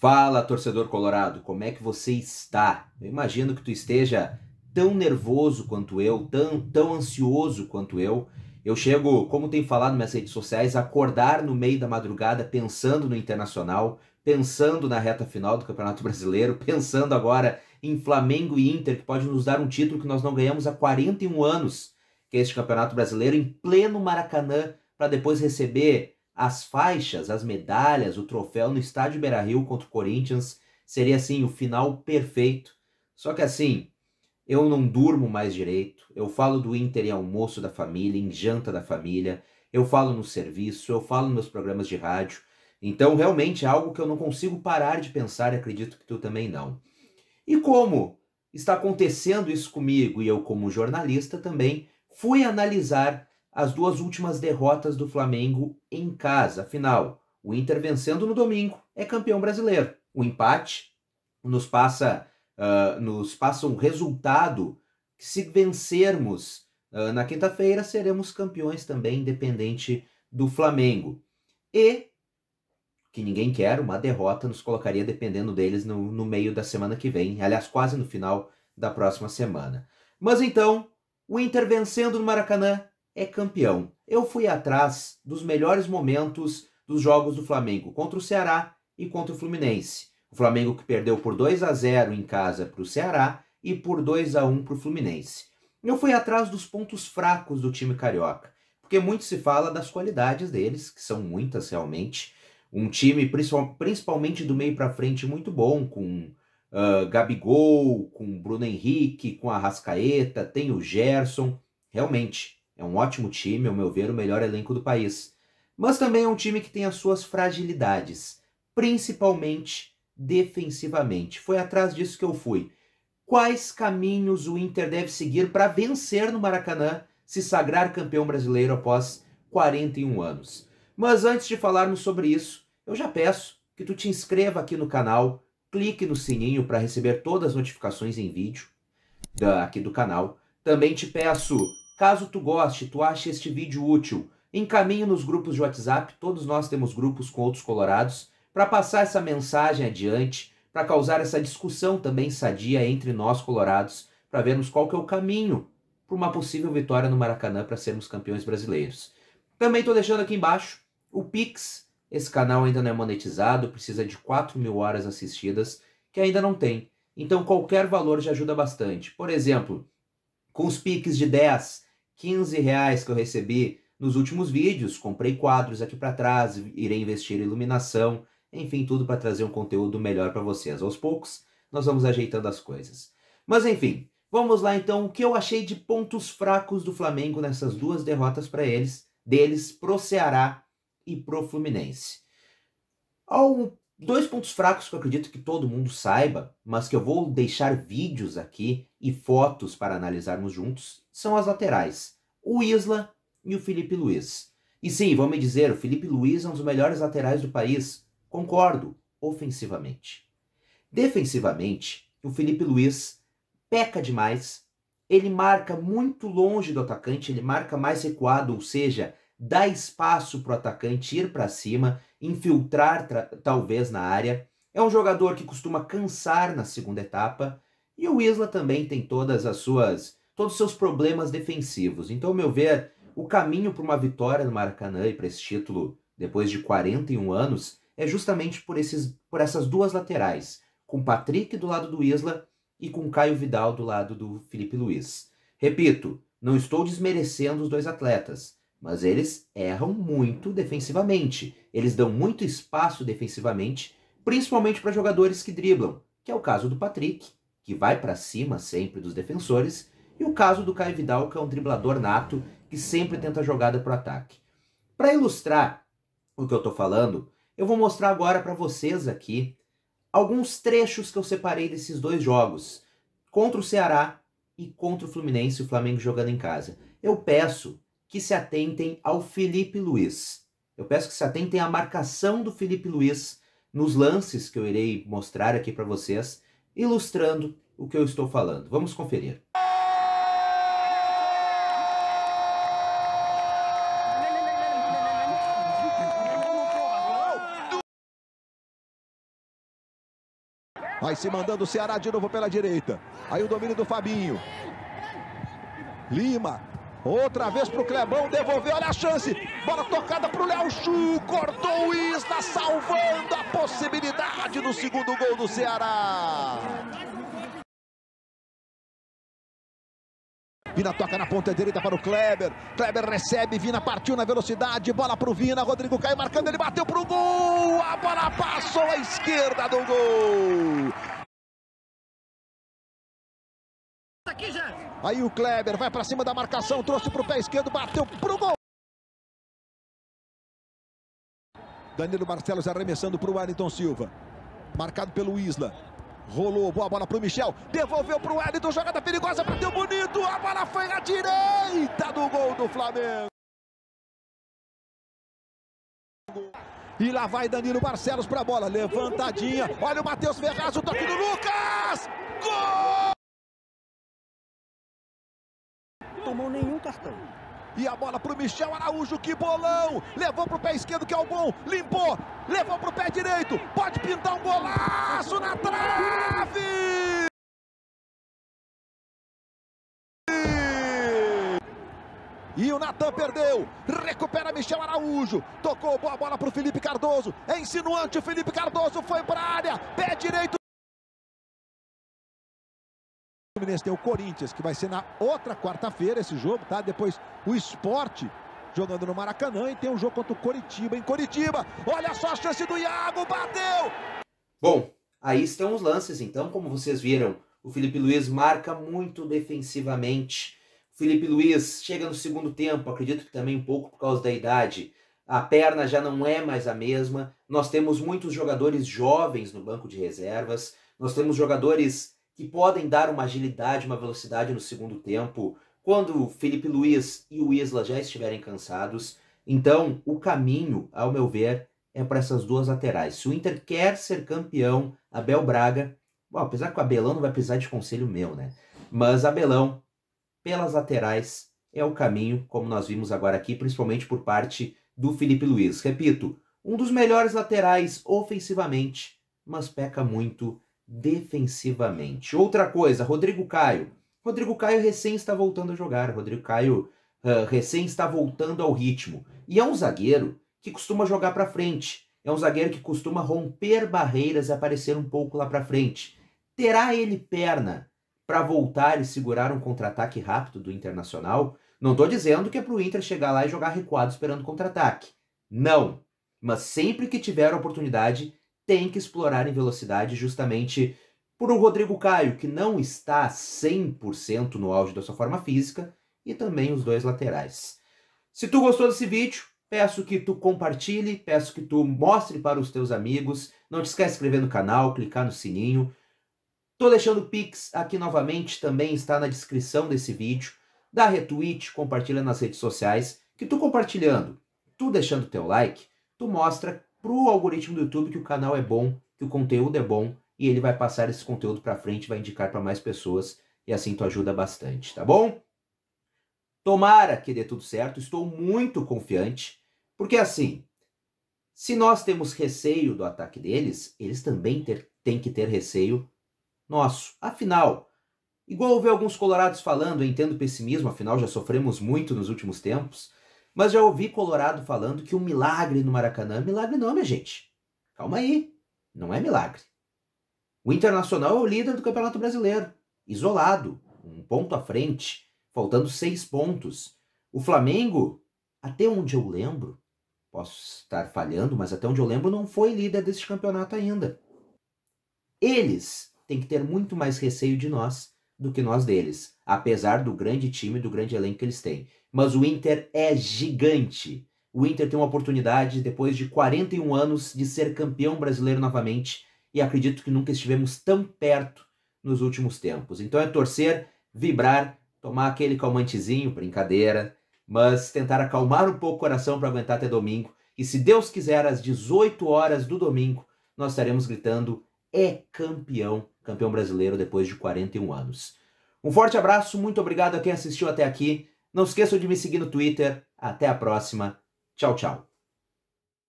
Fala, torcedor colorado, como é que você está? Eu imagino que tu esteja tão nervoso quanto eu, tão, tão ansioso quanto eu. Eu chego, como tem falado nas redes sociais, a acordar no meio da madrugada pensando no Internacional, pensando na reta final do Campeonato Brasileiro, pensando agora em Flamengo e Inter, que pode nos dar um título que nós não ganhamos há 41 anos, que é este Campeonato Brasileiro, em pleno Maracanã, para depois receber as faixas, as medalhas, o troféu no estádio Beira-Rio contra o Corinthians seria assim o final perfeito. Só que assim, eu não durmo mais direito. Eu falo do Inter em almoço da família, em janta da família, eu falo no serviço, eu falo nos meus programas de rádio. Então, realmente é algo que eu não consigo parar de pensar, e acredito que tu também não. E como está acontecendo isso comigo e eu como jornalista também fui analisar as duas últimas derrotas do Flamengo em casa. Afinal, o Inter vencendo no domingo é campeão brasileiro. O empate nos passa, uh, nos passa um resultado que, se vencermos uh, na quinta-feira, seremos campeões também, independente do Flamengo. E que ninguém quer, uma derrota nos colocaria, dependendo deles, no, no meio da semana que vem, aliás, quase no final da próxima semana. Mas então, o Inter vencendo no Maracanã é campeão. Eu fui atrás dos melhores momentos dos jogos do Flamengo contra o Ceará e contra o Fluminense. O Flamengo que perdeu por 2 a 0 em casa para o Ceará e por 2 a 1 para o Fluminense. Eu fui atrás dos pontos fracos do time carioca, porque muito se fala das qualidades deles, que são muitas realmente. Um time, principalmente do meio para frente, muito bom, com uh, Gabigol, com Bruno Henrique, com a Rascaeta, tem o Gerson. Realmente, é um ótimo time, ao meu ver, o melhor elenco do país. Mas também é um time que tem as suas fragilidades, principalmente defensivamente. Foi atrás disso que eu fui. Quais caminhos o Inter deve seguir para vencer no Maracanã, se sagrar campeão brasileiro após 41 anos? Mas antes de falarmos sobre isso, eu já peço que tu te inscreva aqui no canal, clique no sininho para receber todas as notificações em vídeo da, aqui do canal. Também te peço Caso tu goste, tu ache este vídeo útil, encaminhe nos grupos de WhatsApp, todos nós temos grupos com outros colorados, para passar essa mensagem adiante, para causar essa discussão também sadia entre nós colorados, para vermos qual que é o caminho para uma possível vitória no Maracanã para sermos campeões brasileiros. Também estou deixando aqui embaixo o Pix. Esse canal ainda não é monetizado, precisa de 4 mil horas assistidas, que ainda não tem. Então qualquer valor já ajuda bastante. Por exemplo, com os piques de 10, 15 reais que eu recebi nos últimos vídeos, comprei quadros aqui para trás, irei investir em iluminação, enfim, tudo para trazer um conteúdo melhor para vocês. Aos poucos, nós vamos ajeitando as coisas. Mas enfim, vamos lá então, o que eu achei de pontos fracos do Flamengo nessas duas derrotas para eles, deles pro Ceará e pro Fluminense. Ao Dois pontos fracos que eu acredito que todo mundo saiba, mas que eu vou deixar vídeos aqui e fotos para analisarmos juntos, são as laterais, o Isla e o Felipe Luiz. E sim, vão me dizer, o Felipe Luiz é um dos melhores laterais do país. Concordo, ofensivamente. Defensivamente, o Felipe Luiz peca demais, ele marca muito longe do atacante, ele marca mais recuado, ou seja, dar espaço para o atacante ir para cima, infiltrar talvez na área. É um jogador que costuma cansar na segunda etapa e o Isla também tem todas as suas todos os seus problemas defensivos. Então, ao meu ver, o caminho para uma vitória no Maracanã e para esse título depois de 41 anos é justamente por esses por essas duas laterais, com Patrick do lado do Isla e com Caio Vidal do lado do Felipe Luiz. Repito, não estou desmerecendo os dois atletas, mas eles erram muito defensivamente. Eles dão muito espaço defensivamente, principalmente para jogadores que driblam, que é o caso do Patrick, que vai para cima sempre dos defensores, e o caso do Caio Vidal, que é um driblador nato, que sempre tenta a jogada para o ataque. Para ilustrar o que eu estou falando, eu vou mostrar agora para vocês aqui alguns trechos que eu separei desses dois jogos, contra o Ceará e contra o Fluminense, o Flamengo jogando em casa. Eu peço que se atentem ao Felipe Luiz. Eu peço que se atentem à marcação do Felipe Luiz nos lances que eu irei mostrar aqui para vocês, ilustrando o que eu estou falando. Vamos conferir. Vai se mandando o Ceará de novo pela direita. Aí o domínio do Fabinho. Lima Outra vez pro Clebão, devolveu, olha a chance. Bola tocada pro Léo Chu, cortou o Isla, salvando a possibilidade do segundo gol do Ceará. Vina toca na ponta direita para o Kleber. Kleber recebe, Vina partiu na velocidade, bola para o Vina, Rodrigo cai marcando, ele bateu para o gol. A bola passou à esquerda do gol. Aí o Kleber vai para cima da marcação, trouxe para o pé esquerdo, bateu para o gol. Danilo Barcelos arremessando para o Wellington Silva. Marcado pelo Isla. Rolou, boa bola para o Michel. Devolveu para o Wellington, jogada perigosa, bateu bonito. A bola foi na direita do gol do Flamengo. E lá vai Danilo Barcelos para a bola. Levantadinha. Olha o Matheus Ferraz, o toque do Lucas. Gol! tomou nenhum cartão. E a bola para o Michel Araújo, que bolão! Levou para o pé esquerdo, que é o bom, limpou, levou para o pé direito, pode pintar um golaço na trave! E o Natan perdeu, recupera Michel Araújo, tocou boa bola para o Felipe Cardoso, é insinuante, o Felipe Cardoso foi para a área, pé direito. Fluminense tem o Corinthians, que vai ser na outra quarta-feira esse jogo, tá? Depois o esporte jogando no Maracanã e tem um jogo contra o Coritiba em Coritiba. Olha só a chance do Iago, bateu! Bom, aí estão os lances, então, como vocês viram, o Felipe Luiz marca muito defensivamente. O Felipe Luiz chega no segundo tempo, acredito que também um pouco por causa da idade. A perna já não é mais a mesma. Nós temos muitos jogadores jovens no banco de reservas. Nós temos jogadores que podem dar uma agilidade, uma velocidade no segundo tempo, quando Felipe Luiz e o Isla já estiverem cansados. Então, o caminho, ao meu ver, é para essas duas laterais. Se o Inter quer ser campeão, Abel Braga, bom, apesar que o Abelão não vai precisar de conselho meu, né? Mas Abelão, pelas laterais, é o caminho, como nós vimos agora aqui, principalmente por parte do Felipe Luiz. Repito, um dos melhores laterais ofensivamente, mas peca muito defensivamente. Outra coisa, Rodrigo Caio. Rodrigo Caio recém está voltando a jogar. Rodrigo Caio uh, recém está voltando ao ritmo. E é um zagueiro que costuma jogar para frente. É um zagueiro que costuma romper barreiras e aparecer um pouco lá para frente. Terá ele perna para voltar e segurar um contra-ataque rápido do Internacional? Não estou dizendo que é para o Inter chegar lá e jogar recuado esperando contra-ataque. Não. Mas sempre que tiver a oportunidade, tem que explorar em velocidade justamente por o Rodrigo Caio, que não está 100% no auge da sua forma física, e também os dois laterais. Se tu gostou desse vídeo, peço que tu compartilhe, peço que tu mostre para os teus amigos, não te esquece de inscrever no canal, clicar no sininho. Tô deixando o Pix aqui novamente, também está na descrição desse vídeo. Dá retweet, compartilha nas redes sociais, que tu compartilhando, tu deixando teu like, tu mostra pro algoritmo do YouTube que o canal é bom, que o conteúdo é bom e ele vai passar esse conteúdo para frente, vai indicar para mais pessoas e assim tu ajuda bastante, tá bom? Tomara que dê tudo certo, estou muito confiante, porque assim, se nós temos receio do ataque deles, eles também ter, têm que ter receio nosso. Afinal, igual ouvi alguns colorados falando, eu entendo pessimismo, afinal já sofremos muito nos últimos tempos, mas já ouvi Colorado falando que um milagre no Maracanã. É milagre não, minha gente. Calma aí. Não é milagre. O Internacional é o líder do Campeonato Brasileiro. Isolado. Um ponto à frente. Faltando seis pontos. O Flamengo, até onde eu lembro, posso estar falhando, mas até onde eu lembro, não foi líder desse campeonato ainda. Eles têm que ter muito mais receio de nós do que nós deles, apesar do grande time, e do grande elenco que eles têm. Mas o Inter é gigante. O Inter tem uma oportunidade, depois de 41 anos, de ser campeão brasileiro novamente, e acredito que nunca estivemos tão perto nos últimos tempos. Então é torcer, vibrar, tomar aquele calmantezinho, brincadeira, mas tentar acalmar um pouco o coração para aguentar até domingo. E se Deus quiser, às 18 horas do domingo, nós estaremos gritando: é campeão campeão brasileiro depois de 41 anos. Um forte abraço, muito obrigado a quem assistiu até aqui. Não esqueçam de me seguir no Twitter. Até a próxima. Tchau, tchau.